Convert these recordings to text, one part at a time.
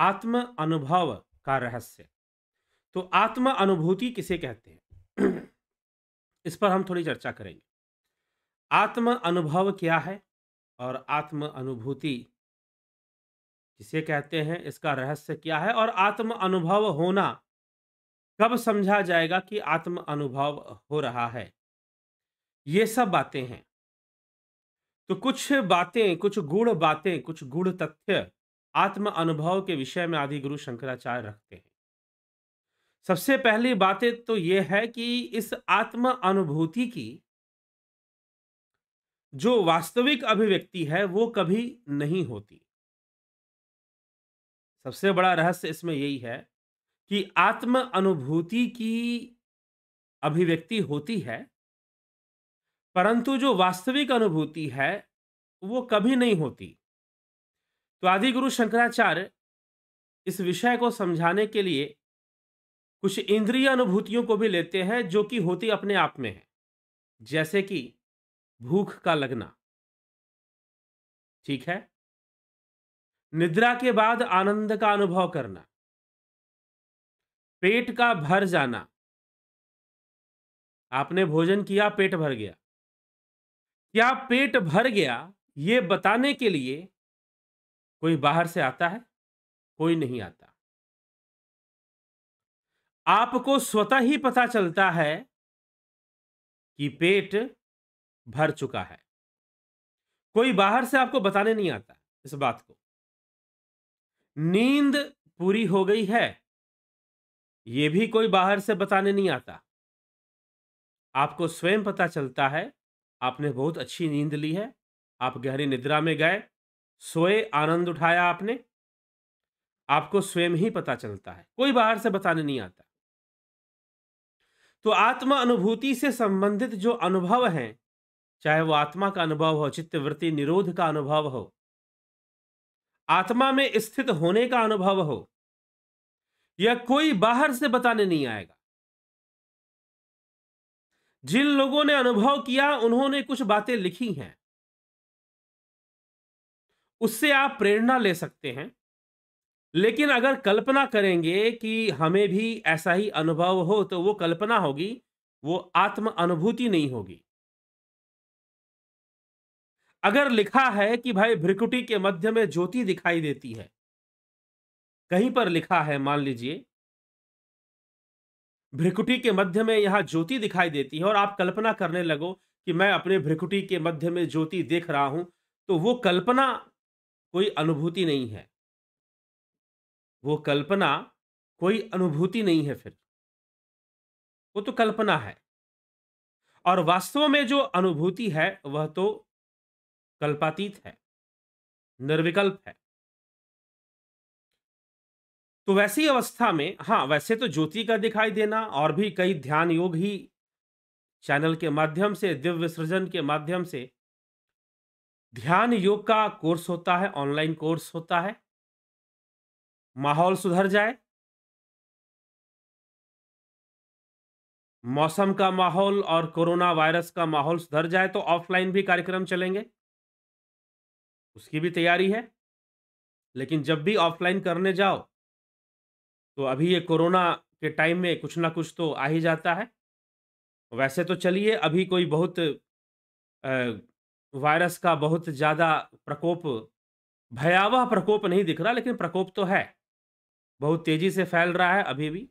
आत्म अनुभव का रहस्य तो आत्म अनुभूति किसे कहते हैं इस पर हम थोड़ी चर्चा करेंगे आत्म अनुभव क्या है और आत्म अनुभूति किसे कहते हैं इसका रहस्य क्या है और आत्म अनुभव होना कब समझा जाएगा कि आत्म अनुभव हो रहा है ये सब बातें हैं तो कुछ बातें कुछ गुण बातें कुछ गुड़ तथ्य आत्म अनुभव के विषय में आदि गुरु शंकराचार्य रखते हैं सबसे पहली बातें तो ये है कि इस आत्म अनुभूति की जो वास्तविक अभिव्यक्ति है वो कभी नहीं होती सबसे बड़ा रहस्य इसमें यही है कि आत्म अनुभूति की अभिव्यक्ति होती है परंतु जो वास्तविक अनुभूति है वो कभी नहीं होती तो आदि गुरु शंकराचार्य इस विषय को समझाने के लिए कुछ इंद्रिय अनुभूतियों को भी लेते हैं जो कि होती अपने आप में है जैसे कि भूख का लगना ठीक है निद्रा के बाद आनंद का अनुभव करना पेट का भर जाना आपने भोजन किया पेट भर गया क्या पेट भर गया ये बताने के लिए कोई बाहर से आता है कोई नहीं आता आपको स्वतः ही पता चलता है कि पेट भर चुका है कोई बाहर से आपको बताने नहीं आता इस बात को नींद पूरी हो गई है यह भी कोई बाहर से बताने नहीं आता आपको स्वयं पता चलता है आपने बहुत अच्छी नींद ली है आप गहरी निद्रा में गए सोए आनंद उठाया आपने आपको स्वयं ही पता चलता है कोई बाहर से बताने नहीं आता तो आत्मा अनुभूति से संबंधित जो अनुभव हैं चाहे वो आत्मा का अनुभव हो चित्तवृत्ति निरोध का अनुभव हो आत्मा में स्थित होने का अनुभव हो या कोई बाहर से बताने नहीं आएगा जिन लोगों ने अनुभव किया उन्होंने कुछ बातें लिखी हैं उससे आप प्रेरणा ले सकते हैं लेकिन अगर कल्पना करेंगे कि हमें भी ऐसा ही अनुभव हो तो वो कल्पना होगी वो आत्म अनुभूति नहीं होगी अगर लिखा है कि भाई भ्रिकुटी के मध्य में ज्योति दिखाई देती है कहीं पर लिखा है मान लीजिए भ्रिकुटी के मध्य में यहां ज्योति दिखाई देती है और आप कल्पना करने लगो कि मैं अपने भ्रिकुटी के मध्य में ज्योति देख रहा हूं तो वो कल्पना कोई अनुभूति नहीं है वो कल्पना कोई अनुभूति नहीं है फिर वो तो कल्पना है और वास्तव में जो अनुभूति है वह तो कल्पातीत है निर्विकल्प है तो वैसी अवस्था में हाँ वैसे तो ज्योति का दिखाई देना और भी कई ध्यान योग ही चैनल के माध्यम से दिव्य सृजन के माध्यम से ध्यान योग का कोर्स होता है ऑनलाइन कोर्स होता है माहौल सुधर जाए मौसम का माहौल और कोरोना वायरस का माहौल सुधर जाए तो ऑफलाइन भी कार्यक्रम चलेंगे उसकी भी तैयारी है लेकिन जब भी ऑफलाइन करने जाओ तो अभी ये कोरोना के टाइम में कुछ ना कुछ तो आ ही जाता है वैसे तो चलिए अभी कोई बहुत आ, वायरस का बहुत ज़्यादा प्रकोप भयावह प्रकोप नहीं दिख रहा लेकिन प्रकोप तो है बहुत तेज़ी से फैल रहा है अभी भी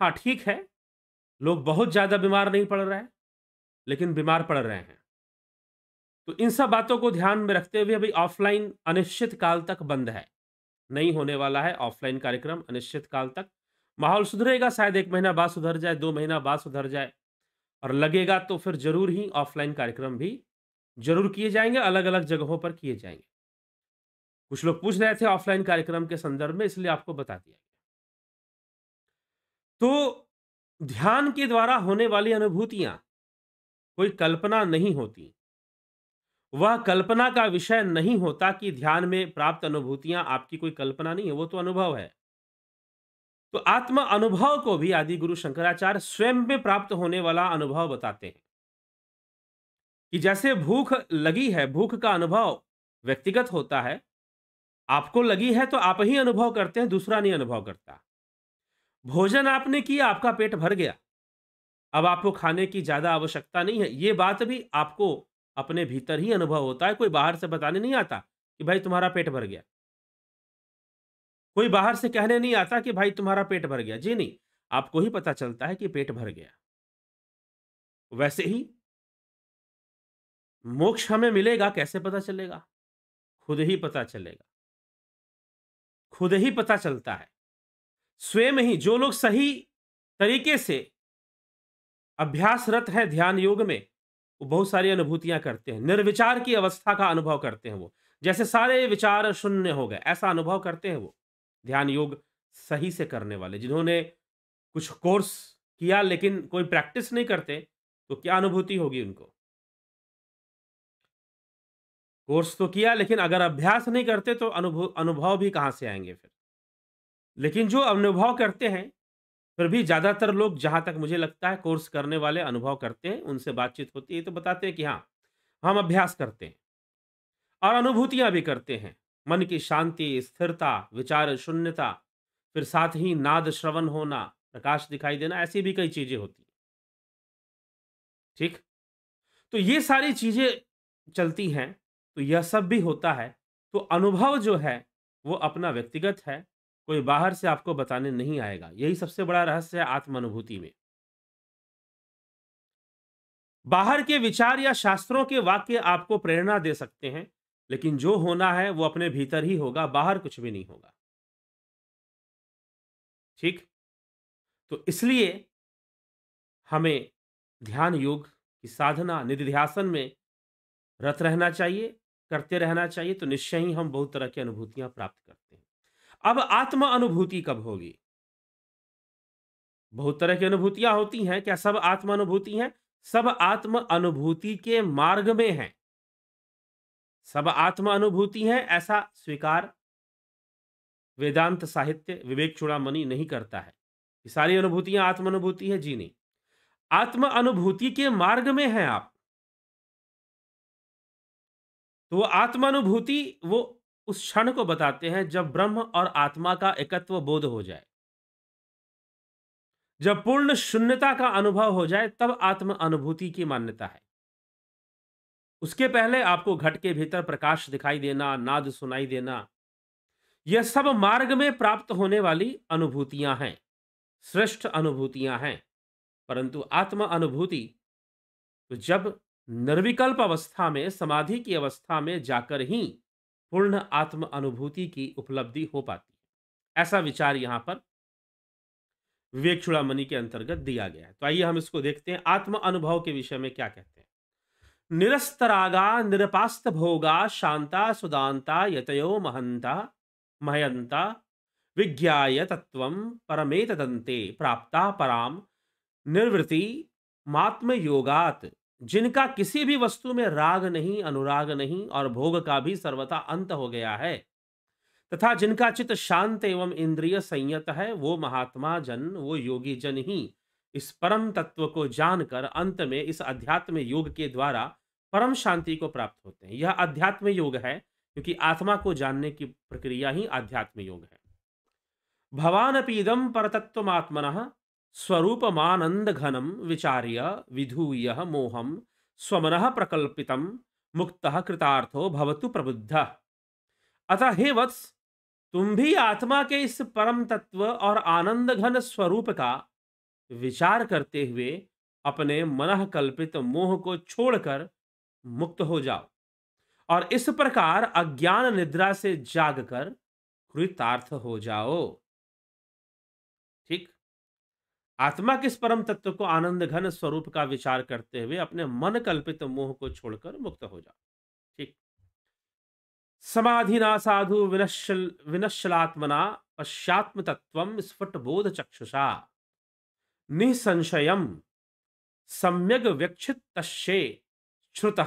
हाँ ठीक है लोग बहुत ज़्यादा बीमार नहीं पड़ रहे हैं लेकिन बीमार पड़ रहे हैं तो इन सब बातों को ध्यान में रखते हुए अभी ऑफलाइन अनिश्चित काल तक बंद है नहीं होने वाला है ऑफलाइन कार्यक्रम अनिश्चित काल तक माहौल सुधरेगा शायद एक महीना बाद सुधर जाए दो महीना बाद सुधर जाए और लगेगा तो फिर जरूर ही ऑफलाइन कार्यक्रम भी जरूर किए जाएंगे अलग अलग जगहों पर किए जाएंगे कुछ लोग पूछ रहे थे ऑफलाइन कार्यक्रम के संदर्भ में इसलिए आपको बता दिया गया तो ध्यान के द्वारा होने वाली अनुभूतियां कोई कल्पना नहीं होती वह कल्पना का विषय नहीं होता कि ध्यान में प्राप्त अनुभूतियां आपकी कोई कल्पना नहीं है वो तो अनुभव है तो आत्म अनुभव को भी आदि गुरु शंकराचार्य स्वयं में प्राप्त होने वाला अनुभव बताते हैं कि जैसे भूख लगी है भूख का अनुभव व्यक्तिगत होता है आपको लगी है तो आप ही अनुभव करते हैं दूसरा नहीं अनुभव करता भोजन आपने किया आपका पेट भर गया अब आपको खाने की ज़्यादा आवश्यकता नहीं है ये बात भी आपको अपने भीतर ही अनुभव होता है कोई बाहर से बताने नहीं आता कि भाई तुम्हारा पेट भर गया कोई बाहर से कहने नहीं आता कि भाई तुम्हारा पेट भर गया जी नहीं आपको ही पता चलता है कि पेट भर गया वैसे ही मोक्ष हमें मिलेगा कैसे पता चलेगा खुद ही पता चलेगा खुद ही पता चलता है स्वयं ही जो लोग सही तरीके से अभ्यासरत है ध्यान योग में वो बहुत सारी अनुभूतियां करते हैं निर्विचार की अवस्था का अनुभव करते हैं वो जैसे सारे विचार शून्य हो गए ऐसा अनुभव करते हैं वो ध्यान योग सही से करने वाले जिन्होंने कुछ कोर्स किया लेकिन कोई प्रैक्टिस नहीं करते तो क्या अनुभूति होगी उनको कोर्स तो किया लेकिन अगर अभ्यास नहीं करते तो अनुभव अनुभव भी कहाँ से आएंगे फिर लेकिन जो अनुभव करते हैं फिर भी ज़्यादातर लोग जहाँ तक मुझे लगता है कोर्स करने वाले अनुभव करते हैं उनसे बातचीत होती है तो बताते हैं कि हाँ हम अभ्यास करते हैं और अनुभूतियाँ भी करते हैं मन की शांति स्थिरता विचार शून्यता फिर साथ ही नाद श्रवण होना प्रकाश दिखाई देना ऐसी भी कई चीज़ें होती हैं ठीक तो ये सारी चीज़ें चलती हैं तो यह सब भी होता है तो अनुभव जो है वो अपना व्यक्तिगत है कोई बाहर से आपको बताने नहीं आएगा यही सबसे बड़ा रहस्य है आत्म अनुभूति में बाहर के विचार या शास्त्रों के वाक्य आपको प्रेरणा दे सकते हैं लेकिन जो होना है वो अपने भीतर ही होगा बाहर कुछ भी नहीं होगा ठीक तो इसलिए हमें ध्यान योग की साधना निधिध्यासन में रत रहना चाहिए करते रहना चाहिए तो निश्चय ही हम बहुत तरह की अनुभूतियां प्राप्त करते हैं अब आत्मा अनुभूति कब होगी बहुत तरह की अनुभूतियां होती हैं क्या सब आत्म अनुभूति हैं सब आत्म अनुभूति के मार्ग में हैं सब आत्म अनुभूति है ऐसा स्वीकार वेदांत साहित्य विवेक चूड़ामणि नहीं करता है ये सारी अनुभूतियां आत्म अनुभूति है जी नहीं आत्म अनुभूति के मार्ग में हैं आप तो वो आत्मानुभूति वो उस क्षण को बताते हैं जब ब्रह्म और आत्मा का एकत्व बोध हो जाए जब पूर्ण शून्यता का अनुभव हो जाए तब आत्म अनुभूति की मान्यता है उसके पहले आपको घट के भीतर प्रकाश दिखाई देना नाद सुनाई देना यह सब मार्ग में प्राप्त होने वाली अनुभूतियां हैं श्रेष्ठ अनुभूतियां हैं परंतु आत्म अनुभूति तो जब निर्विकल्प अवस्था में समाधि की अवस्था में जाकर ही पूर्ण आत्म अनुभूति की उपलब्धि हो पाती है ऐसा विचार यहाँ पर विवेक चुड़ामी के अंतर्गत दिया गया है तो आइए हम इसको देखते हैं आत्म अनुभव के विषय में क्या कहते हैं निरस्तरागा निरपास्त भोगा शांता सुदांता यतयो महंता महयंता विज्ञाय तत्व परमेत दंते प्राप्ता पराम निर्वृति मात्म योगात जिनका किसी भी वस्तु में राग नहीं अनुराग नहीं और भोग का भी सर्वथा अंत हो गया है तथा जिनका चित्त शांत एवं इंद्रिय संयत है वो महात्मा जन वो योगी जन ही इस परम तत्व को जानकर अंत में इस अध्यात्म योग के द्वारा परम शांति को प्राप्त होते हैं यह अध्यात्म योग है क्योंकि आत्मा को जानने की प्रक्रिया ही आध्यात्म योग है भवान अपीदम आत्मन घनम विचार्य विधूय मोहम स्वन प्रकल्पितं मुक्त कृतार्थो भवतु प्रबुद्ध अतः हे वत्स तुम भी आत्मा के इस परम तत्व और आनंद घन स्वरूप का विचार करते हुए अपने मन कल्पित मोह को छोड़कर मुक्त हो जाओ और इस प्रकार अज्ञान निद्रा से जागकर कृतार्थ हो जाओ आत्मा के परम तत्व को आनंद घन स्वरूप का विचार करते हुए अपने मन कल्पित मोह को छोड़कर मुक्त हो जाओ ठीक समाधि ना साधु विनश्यल विनश्यलात्मना पश्चात्म तत्व स्फुट बोध चक्षुषा निसंशयम सम्यक व्यक्षित तस्े श्रुत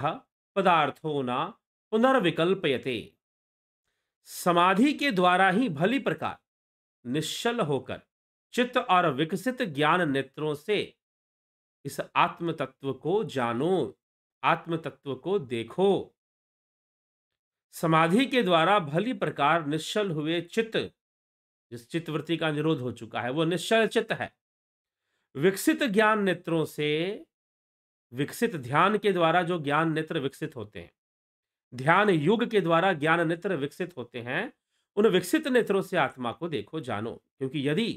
पदार्थो न पुनर्विकल्पयते समाधि के द्वारा ही भली प्रकार निश्चल होकर चित्त और विकसित ज्ञान नेत्रों से इस आत्म तत्व को जानो आत्म तत्व को देखो समाधि के द्वारा भली प्रकार निश्चल हुए चित्त जिस चित्तवृत्ति का निरोध हो चुका है वो निश्चल चित्त है विकसित ज्ञान नेत्रों से विकसित ध्यान के द्वारा जो ज्ञान नेत्र विकसित होते हैं ध्यान युग के द्वारा ज्ञान नेत्र विकसित होते हैं उन विकसित नेत्रों से आत्मा को देखो जानो क्योंकि यदि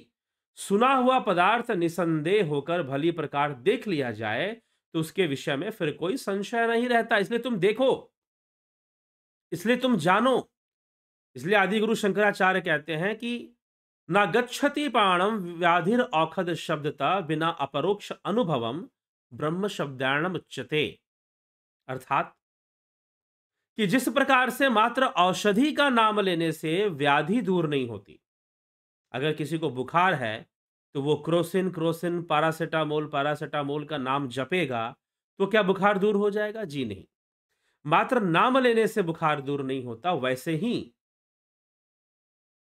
सुना हुआ पदार्थ निसंदेह होकर भली प्रकार देख लिया जाए तो उसके विषय में फिर कोई संशय नहीं रहता इसलिए तुम देखो इसलिए तुम जानो इसलिए आदि गुरु शंकराचार्य कहते हैं कि ना गच्छति पाणम व्याधिर औखद शब्दता बिना अपरोक्ष अनुभवम ब्रह्म शब्दारणम उच्चते अर्थात कि जिस प्रकार से मात्र औषधि का नाम लेने से व्याधि दूर नहीं होती अगर किसी को बुखार है तो वो क्रोसिन क्रोसिन पारासीटामोल पारासीटामोल का नाम जपेगा तो क्या बुखार दूर हो जाएगा जी नहीं मात्र नाम लेने से बुखार दूर नहीं होता वैसे ही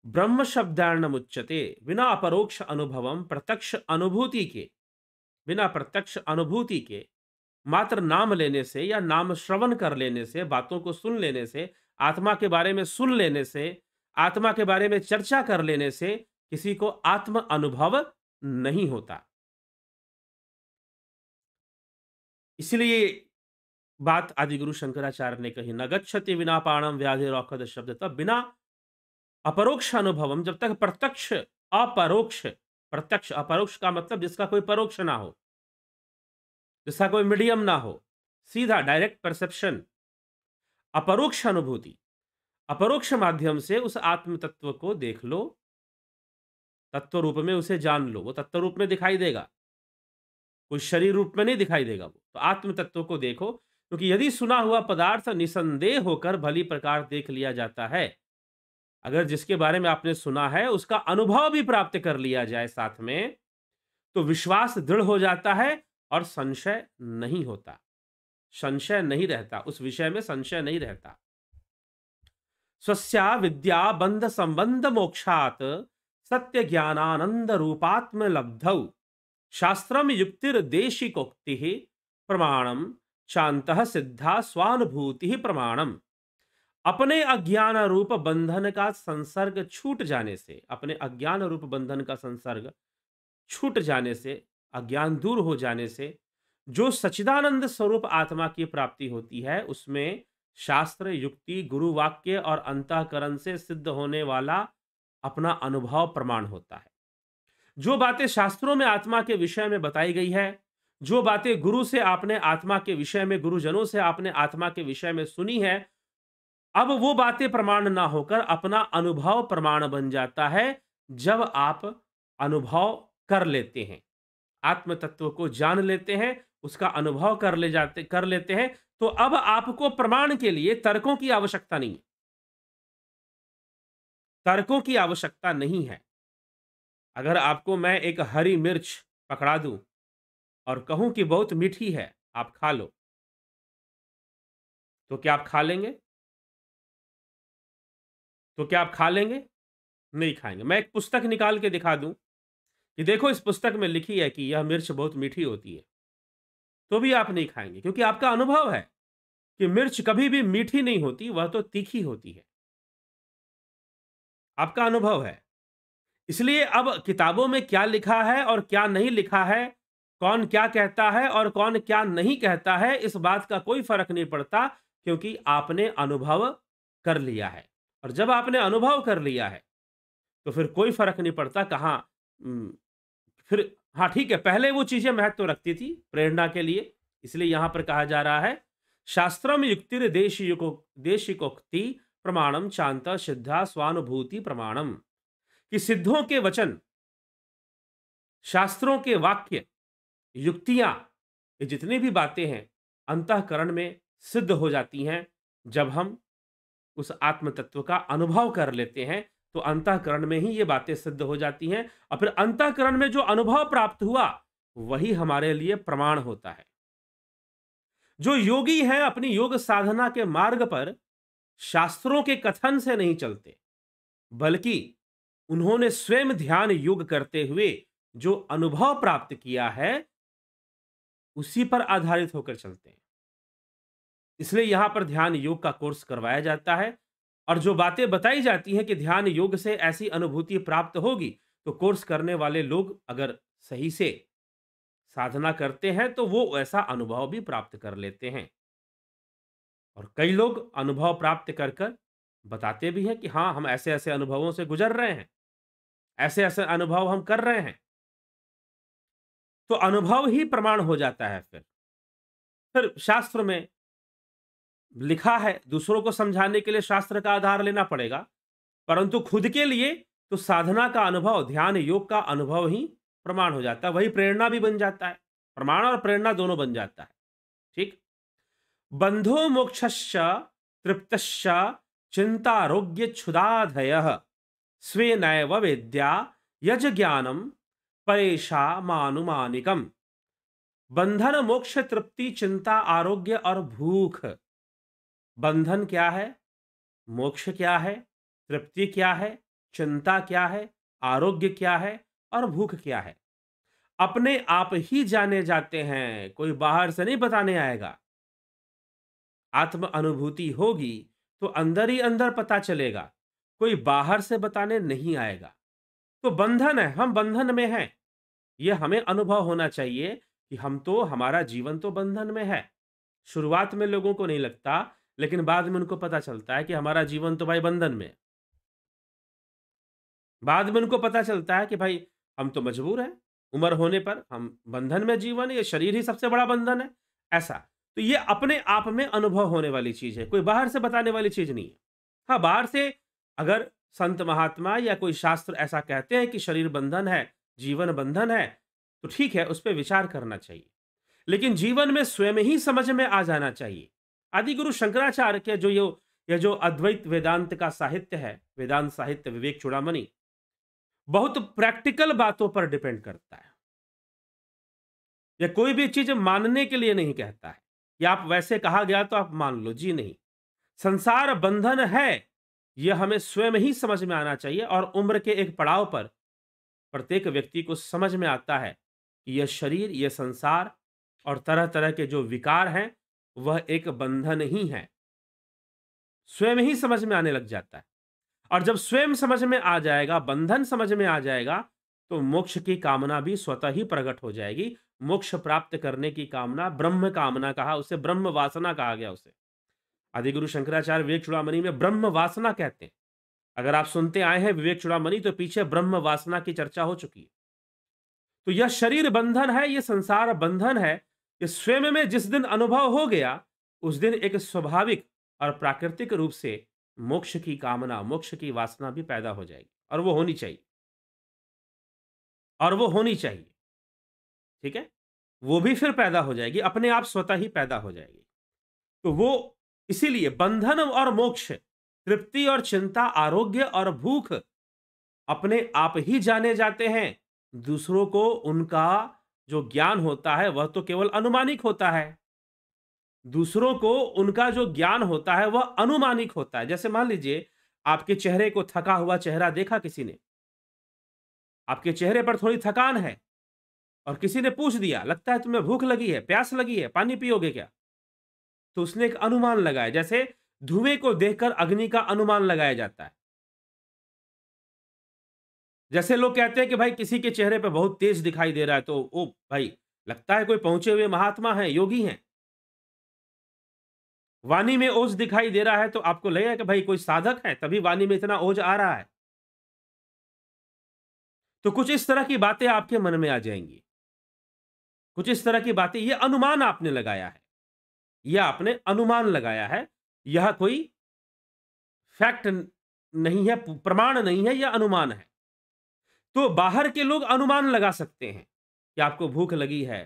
ब्रह्म शब्दार्ण मुच्चते बिना अपरोक्ष अनुभवम प्रत्यक्ष अनुभूति के बिना प्रत्यक्ष अनुभूति के मात्र नाम लेने से या नाम श्रवण कर लेने से बातों को सुन लेने से आत्मा के बारे में सुन लेने से आत्मा के बारे में चर्चा कर लेने से किसी को आत्म अनुभव नहीं होता इसलिए बात आदि गुरु शंकराचार्य ने कही न गच्छति बिना पाणम व्याधि रौखद शब्द तब बिना अपरोक्ष अनुभवम जब तक प्रत्यक्ष अपरोक्ष प्रत्यक्ष अपरोक्ष का मतलब जिसका कोई परोक्ष ना हो जिसका कोई मीडियम ना हो सीधा डायरेक्ट परसेप्शन अपरोक्ष अनुभूति अपरोक्ष माध्यम से उस आत्म तत्व को देख लो तत्व रूप में उसे जान लो वो तत्व रूप में दिखाई देगा कोई शरीर रूप में नहीं दिखाई देगा वो तो आत्म तत्व को देखो क्योंकि यदि सुना हुआ पदार्थ निसंदेह होकर भली प्रकार देख लिया जाता है अगर जिसके बारे में आपने सुना है उसका अनुभव भी प्राप्त कर लिया जाए साथ में तो विश्वास दृढ़ हो जाता है और संशय नहीं होता संशय नहीं रहता उस विषय में संशय नहीं रहता स्वस्या विद्या बंध संबंध मोक्षात सत्य ज्ञानानंद रूपात्म लब्धौ शास्त्रम युक्तिर्देशिकोक्ति प्रमाणम शांत सिद्धा स्वानुभूति प्रमाणम अपने अज्ञान रूप बंधन का संसर्ग छूट जाने से अपने अज्ञान रूप बंधन का संसर्ग छूट जाने से अज्ञान दूर हो जाने से जो सचिदानंद स्वरूप आत्मा की प्राप्ति होती है उसमें शास्त्र युक्ति गुरु वाक्य और अंतकरण से सिद्ध होने वाला अपना अनुभव प्रमाण होता है जो बातें शास्त्रों में आत्मा के विषय में बताई गई है जो बातें गुरु से आपने आत्मा के विषय में गुरुजनों से आपने आत्मा के विषय में सुनी है अब वो बातें प्रमाण ना होकर अपना अनुभव प्रमाण बन जाता है जब आप अनुभव कर लेते हैं आत्म तत्व को जान लेते हैं उसका अनुभव कर ले जाते कर लेते हैं तो अब आपको प्रमाण के लिए तर्कों की आवश्यकता नहीं है तर्कों की आवश्यकता नहीं है अगर आपको मैं एक हरी मिर्च पकड़ा दूं और कहूं कि बहुत मीठी है आप खा लो तो क्या आप खा लेंगे तो क्या आप खा लेंगे नहीं खाएंगे मैं एक पुस्तक निकाल के दिखा दूं कि देखो इस पुस्तक में लिखी है कि यह मिर्च बहुत मीठी होती है तो भी आप नहीं खाएंगे क्योंकि आपका अनुभव है कि मिर्च कभी भी मीठी नहीं होती वह तो तीखी होती है आपका अनुभव है इसलिए अब किताबों में क्या लिखा है और क्या नहीं लिखा है कौन क्या कहता है और कौन क्या नहीं कहता है इस बात का कोई फर्क नहीं पड़ता क्योंकि आपने अनुभव कर लिया है और जब आपने अनुभव कर लिया है तो फिर कोई फर्क नहीं पड़ता कहाँ फिर हाँ ठीक है पहले वो चीज़ें महत्व रखती थी प्रेरणा के लिए इसलिए यहां पर कहा जा रहा है शास्त्रम युक्ति देश युको को प्रमाणम शांत सिद्धा स्वानुभूति प्रमाणम कि सिद्धों के वचन शास्त्रों के वाक्य युक्तियां ये जितनी भी बातें हैं अंतकरण में सिद्ध हो जाती हैं जब हम उस आत्म तत्व का अनुभव कर लेते हैं तो अंतकरण में ही ये बातें सिद्ध हो जाती हैं और फिर अंतकरण में जो अनुभव प्राप्त हुआ वही हमारे लिए प्रमाण होता है जो योगी है अपनी योग साधना के मार्ग पर शास्त्रों के कथन से नहीं चलते बल्कि उन्होंने स्वयं ध्यान योग करते हुए जो अनुभव प्राप्त किया है उसी पर आधारित होकर चलते हैं इसलिए यहाँ पर ध्यान योग का कोर्स करवाया जाता है और जो बातें बताई जाती हैं कि ध्यान योग से ऐसी अनुभूति प्राप्त होगी तो कोर्स करने वाले लोग अगर सही से साधना करते हैं तो वो ऐसा अनुभव भी प्राप्त कर लेते हैं और कई लोग अनुभव प्राप्त कर कर बताते भी हैं कि हाँ हम ऐसे ऐसे अनुभवों से गुजर रहे हैं ऐसे ऐसे अनुभव हम कर रहे हैं तो अनुभव ही प्रमाण हो जाता है फिर फिर शास्त्र में लिखा है दूसरों को समझाने के लिए शास्त्र का आधार लेना पड़ेगा परंतु खुद के लिए तो साधना का अनुभव ध्यान योग का अनुभव ही प्रमाण हो जाता है वही प्रेरणा भी बन जाता है प्रमाण और प्रेरणा दोनों बन जाता है ठीक बंधो मोक्षश्च तृप्तश्च चिंतारोग्य क्षुदाधय स्वे नैव वेद्या यज ज्ञानम परेशा मानुमानिकम बंधन मोक्ष तृप्ति चिंता आरोग्य और भूख बंधन क्या है मोक्ष क्या है तृप्ति क्या है चिंता क्या है आरोग्य क्या है और भूख क्या है अपने आप ही जाने जाते हैं कोई बाहर से नहीं बताने आएगा आत्म अनुभूति होगी तो अंदर ही अंदर पता चलेगा कोई बाहर से बताने नहीं आएगा तो बंधन है हम बंधन में हैं यह हमें अनुभव होना चाहिए कि हम तो हमारा जीवन तो बंधन में है शुरुआत में लोगों को नहीं लगता लेकिन बाद में उनको पता चलता है कि हमारा जीवन तो भाई बंधन में बाद में उनको पता चलता है कि भाई हम तो मजबूर हैं उम्र होने पर हम बंधन में जीवन ये शरीर ही सबसे बड़ा बंधन है ऐसा तो ये अपने आप में अनुभव होने वाली चीज़ है कोई बाहर से बताने वाली चीज़ नहीं है हाँ बाहर से अगर संत महात्मा या कोई शास्त्र ऐसा कहते हैं कि शरीर बंधन है जीवन बंधन है तो ठीक है उस पर विचार करना चाहिए लेकिन जीवन में स्वयं ही समझ में आ जाना चाहिए आदिगुरु शंकराचार्य के जो ये यह जो अद्वैत वेदांत का साहित्य है वेदांत साहित्य विवेक चुड़ामी बहुत प्रैक्टिकल बातों पर डिपेंड करता है यह कोई भी चीज मानने के लिए नहीं कहता है या आप वैसे कहा गया तो आप मान लो जी नहीं संसार बंधन है यह हमें स्वयं ही समझ में आना चाहिए और उम्र के एक पड़ाव पर प्रत्येक व्यक्ति को समझ में आता है कि यह शरीर यह संसार और तरह तरह के जो विकार हैं वह एक बंधन ही है स्वयं ही समझ में आने लग जाता है और जब स्वयं समझ में आ जाएगा बंधन समझ में आ जाएगा तो मोक्ष की कामना भी स्वतः ही प्रकट हो जाएगी मोक्ष प्राप्त करने की कामना ब्रह्म कामना कहा उसे ब्रह्म वासना कहा गया उसे आदिगुरु शंकराचार्य विवेक चुड़ामणि में ब्रह्म वासना कहते हैं अगर आप सुनते आए हैं विवेक चुड़ामणि तो पीछे ब्रह्म वासना की चर्चा हो चुकी है तो यह शरीर बंधन है यह संसार बंधन है कि स्वयं में जिस दिन अनुभव हो गया उस दिन एक स्वाभाविक और प्राकृतिक रूप से मोक्ष की कामना मोक्ष की वासना भी पैदा हो जाएगी और वो होनी चाहिए और वो होनी चाहिए ठीक है वो भी फिर पैदा हो जाएगी अपने आप स्वतः ही पैदा हो जाएगी तो वो इसीलिए बंधन और मोक्ष तृप्ति और चिंता आरोग्य और भूख अपने आप ही जाने जाते हैं दूसरों को उनका जो ज्ञान होता है वह तो केवल अनुमानिक होता है दूसरों को उनका जो ज्ञान होता है वह अनुमानिक होता है जैसे मान लीजिए आपके चेहरे को थका हुआ चेहरा देखा किसी ने आपके चेहरे पर थोड़ी थकान है और किसी ने पूछ दिया लगता है तुम्हें भूख लगी है प्यास लगी है पानी पियोगे क्या तो उसने एक अनुमान लगाया जैसे धुएं को देखकर अग्नि का अनुमान लगाया जाता है जैसे लोग कहते हैं कि भाई किसी के चेहरे पर बहुत तेज दिखाई दे रहा है तो ओ भाई लगता है कोई पहुंचे हुए महात्मा है योगी हैं वाणी में ओझ दिखाई दे रहा है तो आपको लगेगा कि भाई कोई साधक है तभी वाणी में इतना ओझ आ रहा है तो कुछ इस तरह की बातें आपके मन में आ जाएंगी कुछ इस तरह की बातें यह अनुमान आपने लगाया है यह आपने अनुमान लगाया है यह कोई फैक्ट नहीं है प्रमाण नहीं है यह अनुमान है तो बाहर के लोग अनुमान लगा सकते हैं कि आपको भूख लगी है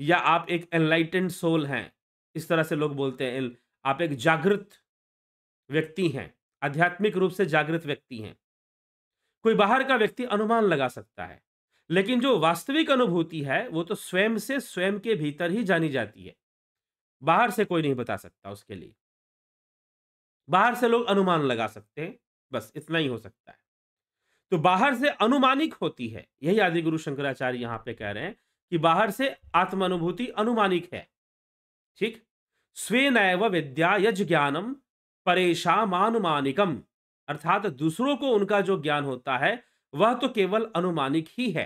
या आप एक एनलाइटेंड सोल हैं इस तरह से लोग बोलते हैं आप एक जागृत व्यक्ति हैं आध्यात्मिक रूप से जागृत व्यक्ति हैं कोई बाहर का व्यक्ति अनुमान लगा सकता है लेकिन जो वास्तविक अनुभूति है वो तो स्वयं से स्वयं के भीतर ही जानी जाती है बाहर से कोई नहीं बता सकता उसके लिए बाहर से लोग अनुमान लगा सकते हैं बस इतना ही हो सकता है तो बाहर से अनुमानिक होती है यही आदि गुरु शंकराचार्य यहां पे कह रहे हैं कि बाहर से आत्मानुभूति अनुमानिक है ठीक स्वे नैव विद्या यज ज्ञानम परेशा मानुमानिकम अर्थात दूसरों को उनका जो ज्ञान होता है वह तो केवल अनुमानिक ही है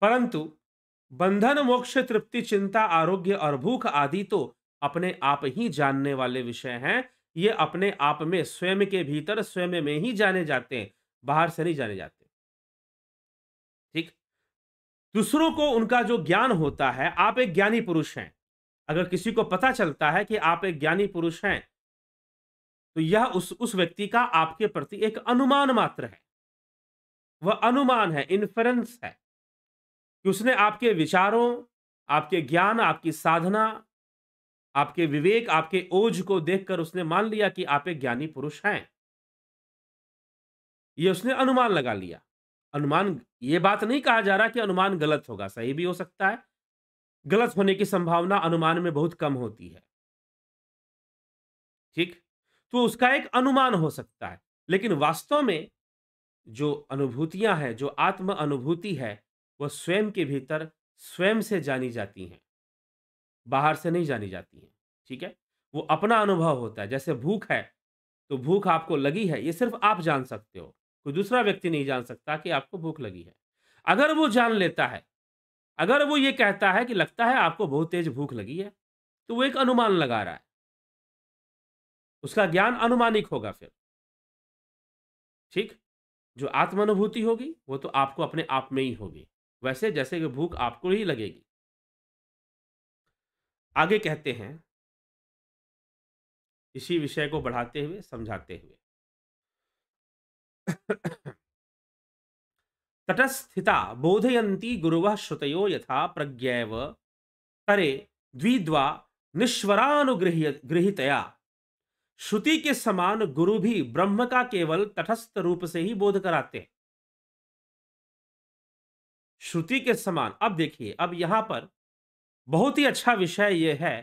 परंतु बंधन मोक्ष तृप्ति चिंता आरोग्य और भूख आदि तो अपने आप ही जानने वाले विषय हैं ये अपने आप में स्वयं के भीतर स्वयं में ही जाने जाते हैं बाहर से नहीं जाने जाते ठीक दूसरों को उनका जो ज्ञान होता है आप एक ज्ञानी पुरुष हैं अगर किसी को पता चलता है कि आप एक ज्ञानी पुरुष हैं तो यह उस उस व्यक्ति का आपके प्रति एक अनुमान मात्र है वह अनुमान है इन्फ्रेंस है कि उसने आपके विचारों आपके ज्ञान आपकी साधना आपके विवेक आपके ओझ को देखकर उसने मान लिया कि आप एक ज्ञानी पुरुष हैं ये उसने अनुमान लगा लिया अनुमान ये बात नहीं कहा जा रहा कि अनुमान गलत होगा सही भी हो सकता है गलत होने की संभावना अनुमान में बहुत कम होती है ठीक तो उसका एक अनुमान हो सकता है लेकिन वास्तव में जो अनुभूतियां हैं जो आत्म अनुभूति है वह स्वयं के भीतर स्वयं से जानी जाती हैं बाहर से नहीं जानी जाती हैं ठीक है वो अपना अनुभव होता है जैसे भूख है तो भूख आपको लगी है ये सिर्फ आप जान सकते हो कोई दूसरा व्यक्ति नहीं जान सकता कि आपको भूख लगी है अगर वो जान लेता है अगर वो ये कहता है कि लगता है आपको बहुत तेज भूख लगी है तो वो एक अनुमान लगा रहा है उसका ज्ञान अनुमानिक होगा फिर ठीक जो आत्मानुभूति होगी वो तो आपको अपने आप में ही होगी वैसे जैसे कि भूख आपको ही लगेगी आगे कहते हैं इसी विषय को बढ़ाते हुए समझाते हुए तटस्थिता बोधयंती गुरुव श्रुतयो यथा प्रज्ञव तरे द्विद्वा निश्वरानुगृह श्रुति के समान गुरु भी ब्रह्म का केवल तटस्थ रूप से ही बोध कराते हैं श्रुति के समान अब देखिए अब यहां पर बहुत ही अच्छा विषय यह है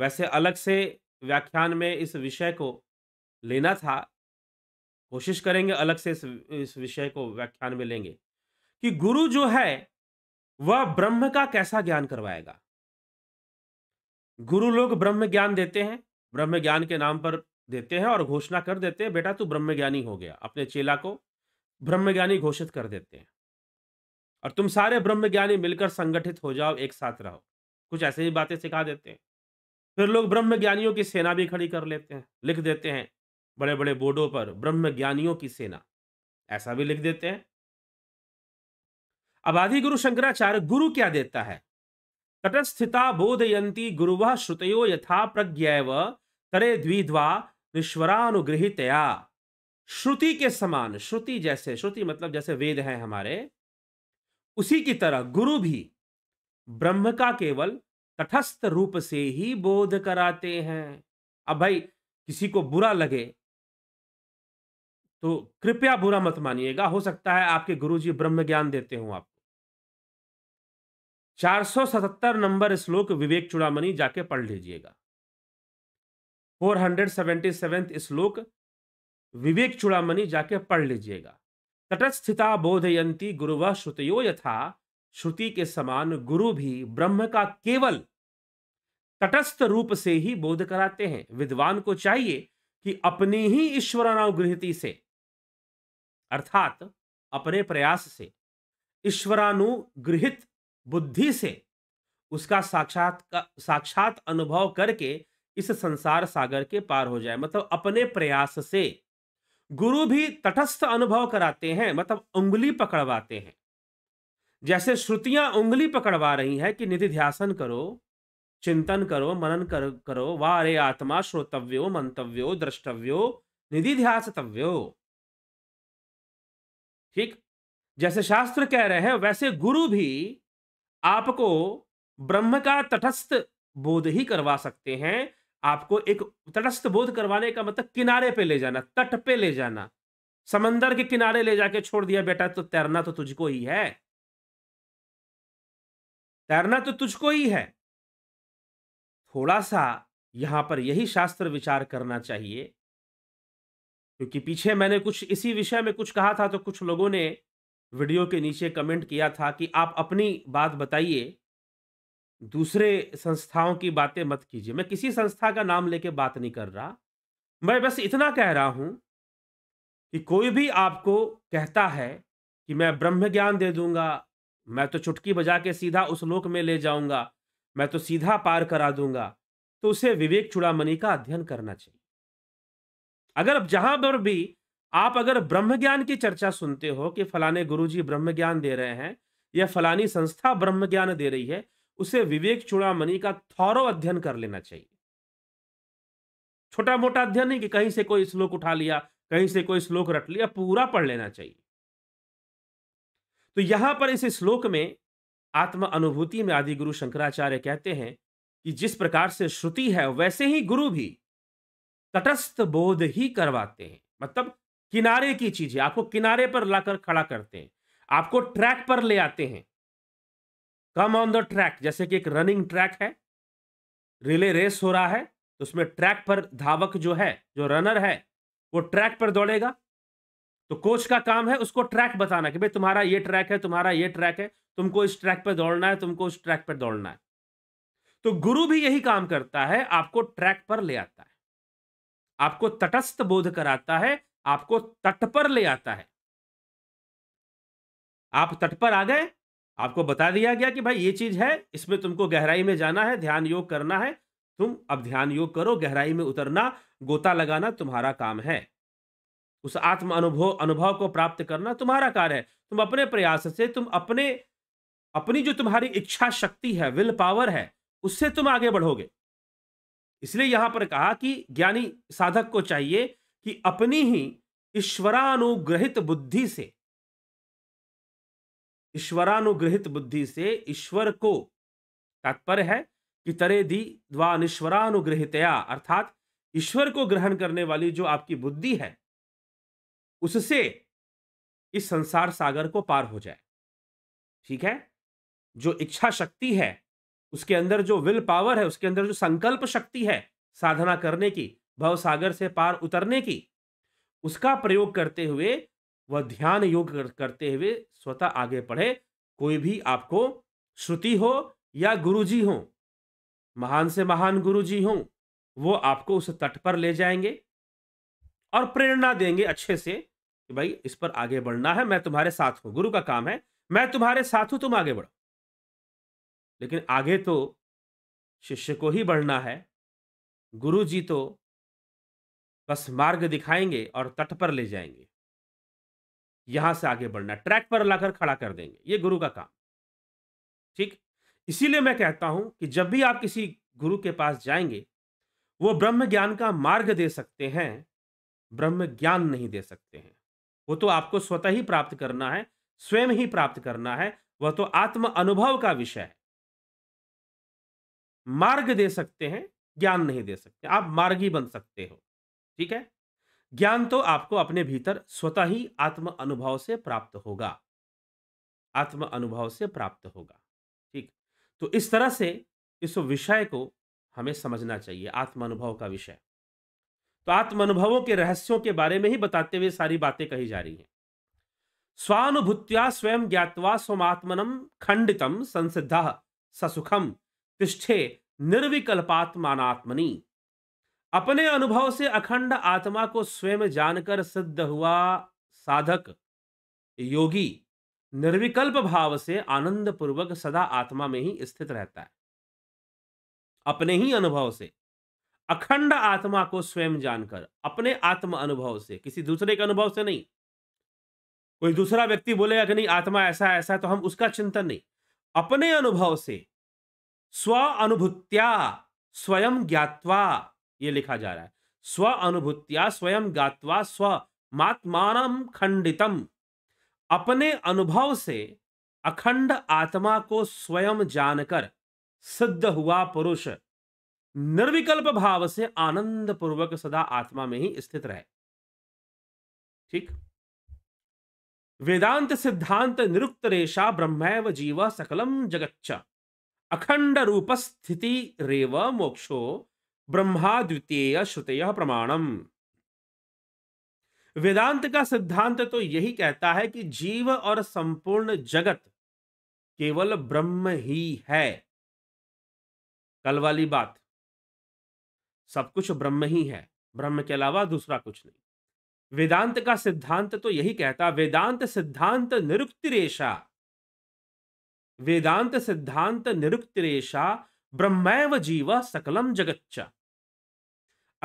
वैसे अलग से व्याख्यान में इस विषय को लेना था कोशिश करेंगे अलग से इस विषय को व्याख्यान में लेंगे कि गुरु जो है वह ब्रह्म का कैसा ज्ञान करवाएगा गुरु लोग ब्रह्म ज्ञान देते हैं ब्रह्म ज्ञान के नाम पर देते हैं और घोषणा कर देते हैं बेटा तू ब्रह्म ज्ञानी हो गया अपने चेला को ब्रह्म ज्ञानी घोषित कर देते हैं और तुम सारे ब्रह्म ज्ञानी मिलकर संगठित हो जाओ एक साथ रहो कुछ ऐसे ही बातें सिखा देते हैं फिर लोग ब्रह्म ज्ञानियों की सेना भी खड़ी कर लेते हैं लिख देते हैं बड़े बड़े बोर्डों पर ब्रह्म ज्ञानियों की सेना ऐसा भी लिख देते हैं अब आदि गुरु शंकराचार्य गुरु क्या देता है तटस्थिता बोधयंती गुरुव श्रुतयो यथा प्रज्ञ करे द्विध्वा विश्वरानुगृहितया श्रुति के समान श्रुति जैसे श्रुति मतलब जैसे वेद हैं हमारे उसी की तरह गुरु भी ब्रह्म का केवल तटस्थ रूप से ही बोध कराते हैं अब भाई किसी को बुरा लगे तो कृपया बुरा मत मानिएगा हो सकता है आपके गुरुजी ब्रह्म ज्ञान देते हो आपको 477 नंबर श्लोक विवेक चुड़ामणि जाके पढ़ लीजिएगा फोर हंड्रेड सेवेंटी सेवेंथ श्लोक विवेक चूड़ामणि जाके पढ़ लीजिएगा तटस्थिता बोधयंती व श्रुतियों यथा श्रुति के समान गुरु भी ब्रह्म का केवल तटस्थ रूप से ही बोध कराते हैं विद्वान को चाहिए कि अपनी ही ईश्वरानुगृहति से अर्थात अपने प्रयास से ईश्वरानुगृहित बुद्धि से उसका साक्षात का साक्षात अनुभव करके इस संसार सागर के पार हो जाए मतलब अपने प्रयास से गुरु भी तटस्थ अनुभव कराते हैं मतलब उंगली पकड़वाते हैं जैसे श्रुतियां उंगली पकड़वा रही हैं कि निधि ध्यासन करो चिंतन करो मनन कर, करो वाह अरे आत्मा श्रोतव्यो मंतव्यो द्रष्टव्यो निधि ध्यासतव्यो ठीक जैसे शास्त्र कह रहे हैं वैसे गुरु भी आपको ब्रह्म का तटस्थ बोध ही करवा सकते हैं आपको एक तटस्थ बोध करवाने का मतलब किनारे पे ले जाना तट पे ले जाना समंदर के किनारे ले जाके छोड़ दिया बेटा तो तैरना तो तुझको ही है तैरना तो तुझको ही है थोड़ा सा यहां पर यही शास्त्र विचार करना चाहिए क्योंकि पीछे मैंने कुछ इसी विषय में कुछ कहा था तो कुछ लोगों ने वीडियो के नीचे कमेंट किया था कि आप अपनी बात बताइए दूसरे संस्थाओं की बातें मत कीजिए मैं किसी संस्था का नाम लेके बात नहीं कर रहा मैं बस इतना कह रहा हूं कि कोई भी आपको कहता है कि मैं ब्रह्म ज्ञान दे दूंगा मैं तो चुटकी बजा के सीधा उस लोक में ले जाऊंगा मैं तो सीधा पार करा दूंगा तो उसे विवेक चुड़ामणि का अध्ययन करना चाहिए अगर जहां पर भी आप अगर ब्रह्म ज्ञान की चर्चा सुनते हो कि फलाने गुरुजी ब्रह्म ज्ञान दे रहे हैं या फलानी संस्था ब्रह्म ज्ञान दे रही है उसे विवेक चुड़ामणि का थौरव अध्ययन कर लेना चाहिए छोटा मोटा अध्ययन नहीं कि कहीं से कोई श्लोक उठा लिया कहीं से कोई श्लोक रट लिया पूरा पढ़ लेना चाहिए तो यहां पर इस श्लोक में आत्म अनुभूति में आदि गुरु शंकराचार्य कहते हैं कि जिस प्रकार से श्रुति है वैसे ही गुरु भी तटस्थ बोध ही करवाते हैं मतलब किनारे की चीजें आपको किनारे पर लाकर खड़ा करते हैं आपको ट्रैक पर ले आते हैं कम ऑन द ट्रैक जैसे कि एक रनिंग ट्रैक है रिले रेस हो रहा है तो उसमें ट्रैक पर धावक जो है जो रनर है वो ट्रैक पर दौड़ेगा तो कोच का काम है उसको ट्रैक बताना कि भाई तुम्हारा ये ट्रैक है तुम्हारा ये ट्रैक है तुमको इस ट्रैक पर दौड़ना है तुमको उस ट्रैक पर दौड़ना है तो गुरु भी यही काम करता है आपको ट्रैक पर ले आता है आपको तटस्थ बोध कराता है आपको तट पर ले आता है आप तट पर आ गए आपको बता दिया गया कि भाई ये चीज है इसमें तुमको गहराई में जाना है ध्यान योग करना है तुम अब ध्यान योग करो गहराई में उतरना गोता लगाना तुम्हारा काम है उस आत्म अनुभव अनुभव को प्राप्त करना तुम्हारा कार्य है तुम अपने प्रयास से तुम अपने अपनी जो तुम्हारी इच्छा शक्ति है विल पावर है उससे तुम आगे बढ़ोगे इसलिए यहां पर कहा कि ज्ञानी साधक को चाहिए कि अपनी ही ईश्वरानुग्रहित बुद्धि से ईश्वरानुग्रहित बुद्धि से ईश्वर को तात्पर्य है कि तरे दी द्वानिश्वरानुग्रहितया अर्थात ईश्वर को ग्रहण करने वाली जो आपकी बुद्धि है उससे इस संसार सागर को पार हो जाए ठीक है जो इच्छा शक्ति है उसके अंदर जो विल पावर है उसके अंदर जो संकल्प शक्ति है साधना करने की भव सागर से पार उतरने की उसका प्रयोग करते हुए वह ध्यान योग करते हुए स्वतः आगे पढ़े कोई भी आपको श्रुति हो या गुरुजी हो महान से महान गुरुजी हो वो आपको उस तट पर ले जाएंगे और प्रेरणा देंगे अच्छे से कि भाई इस पर आगे बढ़ना है मैं तुम्हारे साथ हूं गुरु का काम है मैं तुम्हारे साथ हूं तुम आगे बढ़ो लेकिन आगे तो शिष्य को ही बढ़ना है गुरु जी तो बस मार्ग दिखाएंगे और तट पर ले जाएंगे यहां से आगे बढ़ना ट्रैक पर लाकर खड़ा कर देंगे ये गुरु का काम ठीक इसीलिए मैं कहता हूं कि जब भी आप किसी गुरु के पास जाएंगे वो ब्रह्म ज्ञान का मार्ग दे सकते हैं ब्रह्म ज्ञान नहीं दे सकते हैं वो तो आपको स्वतः ही प्राप्त करना है स्वयं ही प्राप्त करना है वह तो आत्म अनुभव का विषय है मार्ग दे सकते हैं ज्ञान नहीं दे सकते आप मार्गी बन सकते हो ठीक है ज्ञान तो आपको अपने भीतर स्वतः ही आत्म अनुभव से प्राप्त होगा आत्म अनुभव से प्राप्त होगा ठीक तो इस तरह से इस विषय को हमें समझना चाहिए आत्म अनुभव का विषय तो आत्म अनुभवों के रहस्यों के बारे में ही बताते हुए सारी बातें कही जा रही हैं स्वानुभूत्या स्वयं ज्ञातवा स्वमात्मनम खंडितम संसिद्धा ससुखम तिष्ठे निर्विकल्पात्मात्मनी अपने अनुभव से अखंड आत्मा को स्वयं जानकर सिद्ध हुआ साधक योगी निर्विकल्प भाव से आनंद पूर्वक सदा आत्मा में ही स्थित रहता है अपने ही अनुभव से अखंड आत्मा को स्वयं जानकर अपने आत्म अनुभव से किसी दूसरे के अनुभव से नहीं कोई दूसरा व्यक्ति बोलेगा कि नहीं आत्मा ऐसा ऐसा तो हम उसका चिंतन नहीं अपने अनुभव से स्व अनुभूत्या स्वयं ज्ञातवा ये लिखा जा रहा है स्व अनुभूतिया स्वयं गात्वा स्व मात्मान खंडितम अपने अनुभव से अखंड आत्मा को स्वयं जानकर सिद्ध हुआ पुरुष निर्विकल्प भाव से आनंद पूर्वक सदा आत्मा में ही स्थित रहे ठीक वेदांत सिद्धांत निरुक्त रेशा ब्रह्मैव जीव सकलम जगच्च अखंड रूप स्थिति रेव मोक्षो ब्रह्मा द्वितीय श्रुतय प्रमाणम वेदांत का सिद्धांत तो यही कहता है कि जीव और संपूर्ण जगत केवल ब्रह्म ही है कल वाली बात सब कुछ ब्रह्म ही है ब्रह्म के अलावा दूसरा कुछ नहीं वेदांत का सिद्धांत तो यही कहता वेदांत सिद्धांत निरुक्तिरेशा वेदांत सिद्धांत निरुक्ति रेशा ब्रह्मैव जीव सकलम जगच्च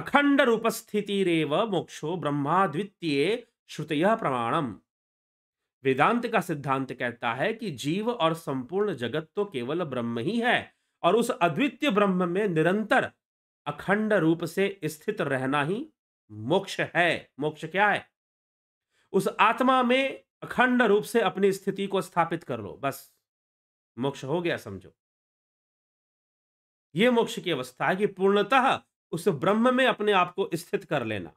अखंड रेव मोक्षो ब्रह्मा द्वितीय श्रुतय प्रमाणम वेदांत का सिद्धांत कहता है कि जीव और संपूर्ण जगत तो केवल ब्रह्म ही है और उस अद्वितीय ब्रह्म में निरंतर अखंड रूप से स्थित रहना ही मोक्ष है मोक्ष क्या है उस आत्मा में अखंड रूप से अपनी स्थिति को स्थापित कर लो बस मोक्ष हो गया समझो ये मोक्ष की अवस्था है कि पूर्णतः उस ब्रह्म में अपने आप को स्थित कर लेना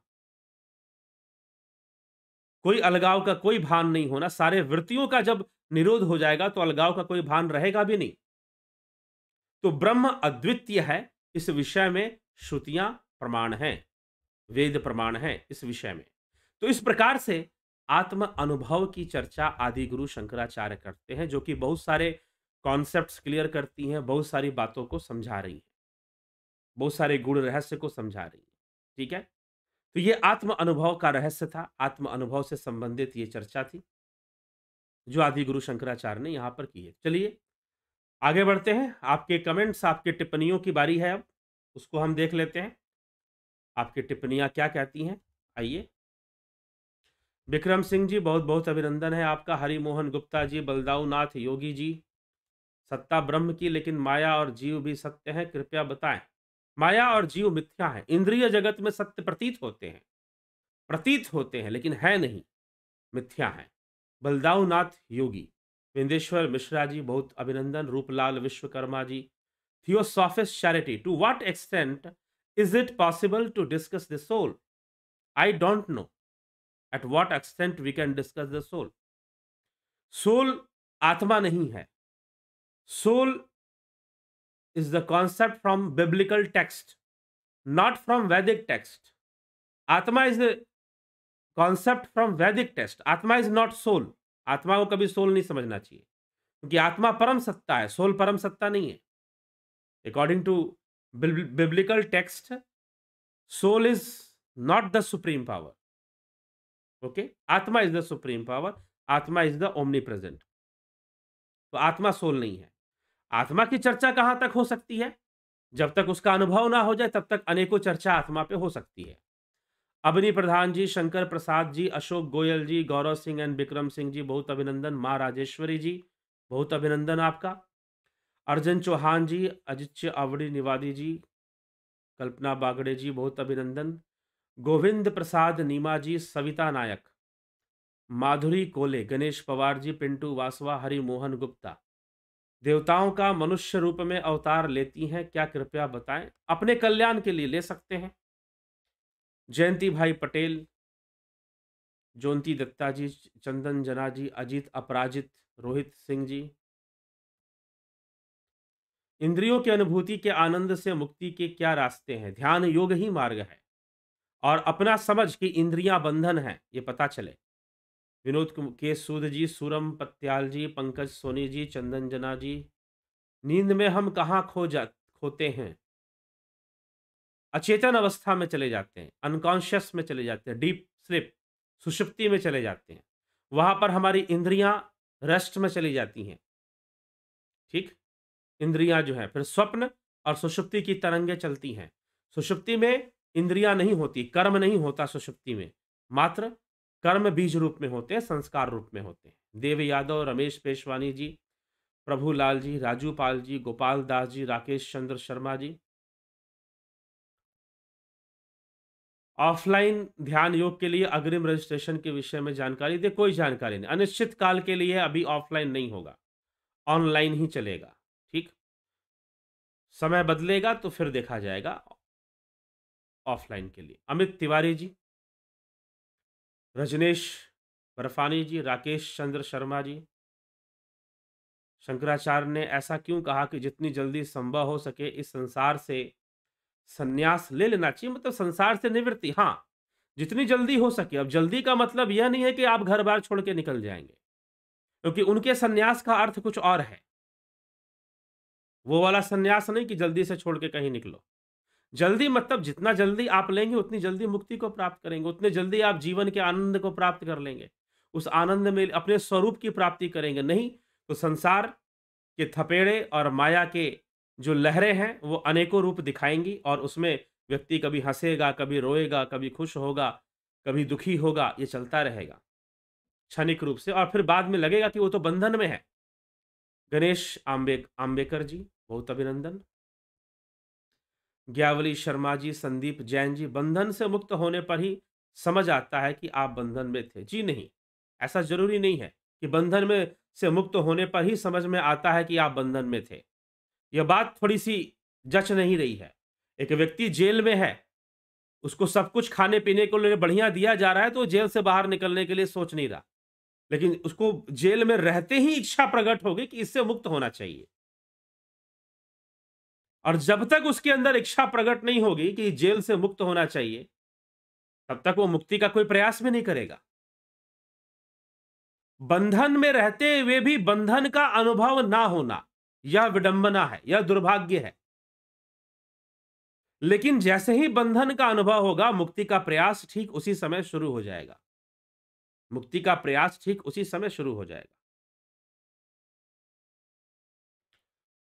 कोई अलगाव का कोई भान नहीं होना सारे वृत्तियों का जब निरोध हो जाएगा तो अलगाव का कोई भान रहेगा भी नहीं तो ब्रह्म अद्वितीय है इस विषय में श्रुतियां प्रमाण हैं वेद प्रमाण है इस विषय में तो इस प्रकार से आत्म अनुभव की चर्चा आदि गुरु शंकराचार्य करते हैं जो कि बहुत सारे कॉन्सेप्ट्स क्लियर करती हैं बहुत सारी बातों को समझा रही हैं बहुत सारे गुण रहस्य को समझा रही हैं ठीक है तो ये आत्म अनुभव का रहस्य था आत्म अनुभव से संबंधित ये चर्चा थी जो आदि गुरु शंकराचार्य ने यहाँ पर की है चलिए आगे बढ़ते हैं आपके कमेंट्स आपके टिप्पणियों की बारी है अब उसको हम देख लेते हैं आपकी टिप्पणियाँ क्या कहती हैं आइए विक्रम सिंह जी बहुत बहुत अभिनंदन है आपका हरिमोहन गुप्ता जी बलदाऊ नाथ योगी जी सत्ता ब्रह्म की लेकिन माया और जीव भी सत्य है कृपया बताएं माया और जीव मिथ्या है इंद्रिय जगत में सत्य प्रतीत होते हैं प्रतीत होते हैं लेकिन है नहीं मिथ्या है बलदाऊनाथ योगी विंदेश्वर मिश्रा जी बहुत अभिनंदन Ruplal Vishwakarma ji theosophist charity to what extent is it possible to discuss the soul I don't know at what extent we can discuss the soul soul आत्मा नहीं है soul is the concept from biblical text, not from Vedic text. Atma is the concept from Vedic text. Atma is not soul. आत्मा को कभी soul नहीं समझना चाहिए क्योंकि आत्मा परम सत्ता है सोल परम सत्ता नहीं है according to biblical text soul is not the supreme power okay आत्मा इज द सुप्रीम पावर आत्मा इज द ओमनी प्रेजेंट तो आत्मा सोल नहीं है आत्मा की चर्चा कहाँ तक हो सकती है जब तक उसका अनुभव ना हो जाए तब तक अनेकों चर्चा आत्मा पे हो सकती है अवनी प्रधान जी शंकर प्रसाद जी अशोक गोयल जी गौरव सिंह एंड विक्रम सिंह जी बहुत अभिनंदन माँ राजेश्वरी जी बहुत अभिनंदन आपका अर्जुन चौहान जी अजिच्य आवड़ी निवादी जी कल्पना बागड़े जी बहुत अभिनंदन गोविंद प्रसाद नीमा जी सविता नायक माधुरी कोले गणेश पवार जी पिंटू वासवा हरिमोहन गुप्ता देवताओं का मनुष्य रूप में अवतार लेती हैं क्या कृपया बताएं अपने कल्याण के लिए ले सकते हैं जयंती भाई पटेल जोंती दत्ता जी चंदन जना जी अजीत अपराजित रोहित सिंह जी इंद्रियों की अनुभूति के आनंद से मुक्ति के क्या रास्ते हैं ध्यान योग ही मार्ग है और अपना समझ कि इंद्रियां बंधन है ये पता चले विनोद के सूद जी सूरम पत्याल जी पंकज सोनी जी चंदन जना जी नींद में हम कहाँ खो जा खोते हैं अचेतन अवस्था में चले जाते हैं अनकॉन्शियस में चले जाते हैं डीप स्लिप सुषुप्ति में चले जाते हैं वहाँ पर हमारी इंद्रियां रेस्ट में चली जाती हैं ठीक इंद्रियां जो है फिर स्वप्न और सुषुप्ति की तरंगे चलती हैं सुषुप्ति में इंद्रियां नहीं होती कर्म नहीं होता सुषुप्ति में मात्र कर्म बीज रूप में होते हैं संस्कार रूप में होते हैं देव यादव रमेश पेशवानी जी प्रभु लाल जी राजू पाल जी गोपाल दास जी राकेश चंद्र शर्मा जी ऑफलाइन ध्यान योग के लिए अग्रिम रजिस्ट्रेशन के विषय में जानकारी दे कोई जानकारी नहीं अनिश्चित काल के लिए अभी ऑफलाइन नहीं होगा ऑनलाइन ही चलेगा ठीक समय बदलेगा तो फिर देखा जाएगा ऑफलाइन के लिए अमित तिवारी जी रजनेश बर्फानी जी राकेश चंद्र शर्मा जी शंकराचार्य ने ऐसा क्यों कहा कि जितनी जल्दी संभव हो सके इस संसार से संन्यास ले लेना चाहिए मतलब संसार से निवृत्ति हाँ जितनी जल्दी हो सके अब जल्दी का मतलब यह नहीं है कि आप घर बार छोड़ के निकल जाएंगे क्योंकि उनके संन्यास का अर्थ कुछ और है वो वाला संन्यास नहीं कि जल्दी से छोड़ के कहीं निकलो जल्दी मतलब जितना जल्दी आप लेंगे उतनी जल्दी मुक्ति को प्राप्त करेंगे उतने जल्दी आप जीवन के आनंद को प्राप्त कर लेंगे उस आनंद में अपने स्वरूप की प्राप्ति करेंगे नहीं तो संसार के थपेड़े और माया के जो लहरें हैं वो अनेकों रूप दिखाएंगी और उसमें व्यक्ति कभी हंसेगा कभी रोएगा कभी खुश होगा कभी दुखी होगा ये चलता रहेगा क्षणिक रूप से और फिर बाद में लगेगा कि वो तो बंधन में है गणेश आम्बे आम्बेकर जी बहुत अभिनंदन ज्ञावली शर्मा जी संदीप जैन जी बंधन से मुक्त होने पर ही समझ आता है कि आप बंधन में थे जी नहीं ऐसा जरूरी नहीं है कि बंधन में से मुक्त होने पर ही समझ में आता है कि आप बंधन में थे यह बात थोड़ी सी जच नहीं रही है एक व्यक्ति जेल में है उसको सब कुछ खाने पीने को लिए बढ़िया दिया जा रहा है तो जेल से बाहर निकलने के लिए सोच नहीं रहा लेकिन उसको जेल में रहते ही इच्छा प्रकट होगी कि इससे मुक्त होना चाहिए और जब तक उसके अंदर इच्छा प्रकट नहीं होगी कि जेल से मुक्त होना चाहिए तब तक वो मुक्ति का कोई प्रयास भी नहीं करेगा बंधन में रहते हुए भी बंधन का अनुभव ना होना यह विडंबना है यह दुर्भाग्य है लेकिन जैसे ही बंधन का अनुभव होगा मुक्ति का प्रयास ठीक उसी समय शुरू हो जाएगा मुक्ति का प्रयास ठीक उसी समय शुरू हो जाएगा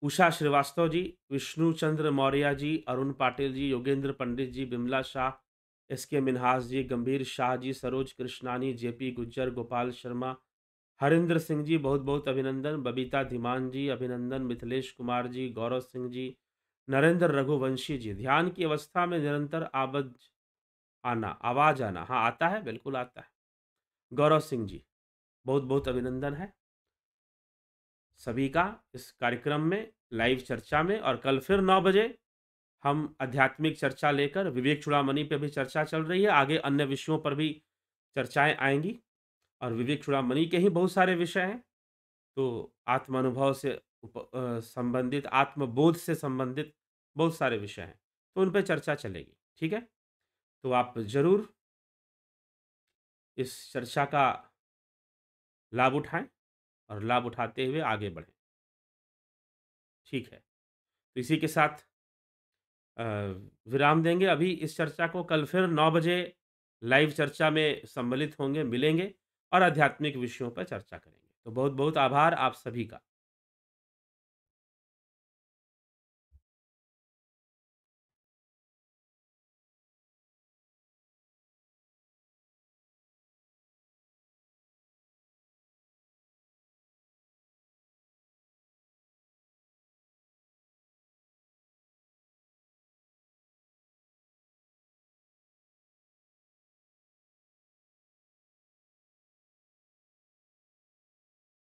Usha Srivastava ji Vishnu Chandra Maurya ji Arun Patil ji Yogendra Pandit ji Bimla Shah S K Minhas ji Gambhir Shah ji Saroj Krishnani JP Gujjar Gopal Sharma Harindra Singh ji बहुत बहुत अभिनंदन बबीता धीमान जी अभिनंदन मिथिलेश कुमार जी गौरव सिंह जी नरेंद्र रघुवंशी जी ध्यान की अवस्था में निरंतर आबद आना आवाज आना हाँ आता है बिल्कुल आता है गौरव सिंह जी बहुत बहुत अभिनंदन है सभी का इस कार्यक्रम में लाइव चर्चा में और कल फिर नौ बजे हम आध्यात्मिक चर्चा लेकर विवेक चुड़ामणि पर भी चर्चा चल रही है आगे अन्य विषयों पर भी चर्चाएं आएंगी और विवेक चुड़ामणि के ही बहुत सारे विषय हैं तो आत्म अनुभव से संबंधित आत्मबोध से संबंधित बहुत सारे विषय हैं तो उन पर चर्चा चलेगी ठीक है तो आप ज़रूर इस चर्चा का लाभ उठाएं और लाभ उठाते हुए आगे बढ़ें ठीक है तो इसी के साथ विराम देंगे अभी इस चर्चा को कल फिर नौ बजे लाइव चर्चा में सम्मिलित होंगे मिलेंगे और आध्यात्मिक विषयों पर चर्चा करेंगे तो बहुत बहुत आभार आप सभी का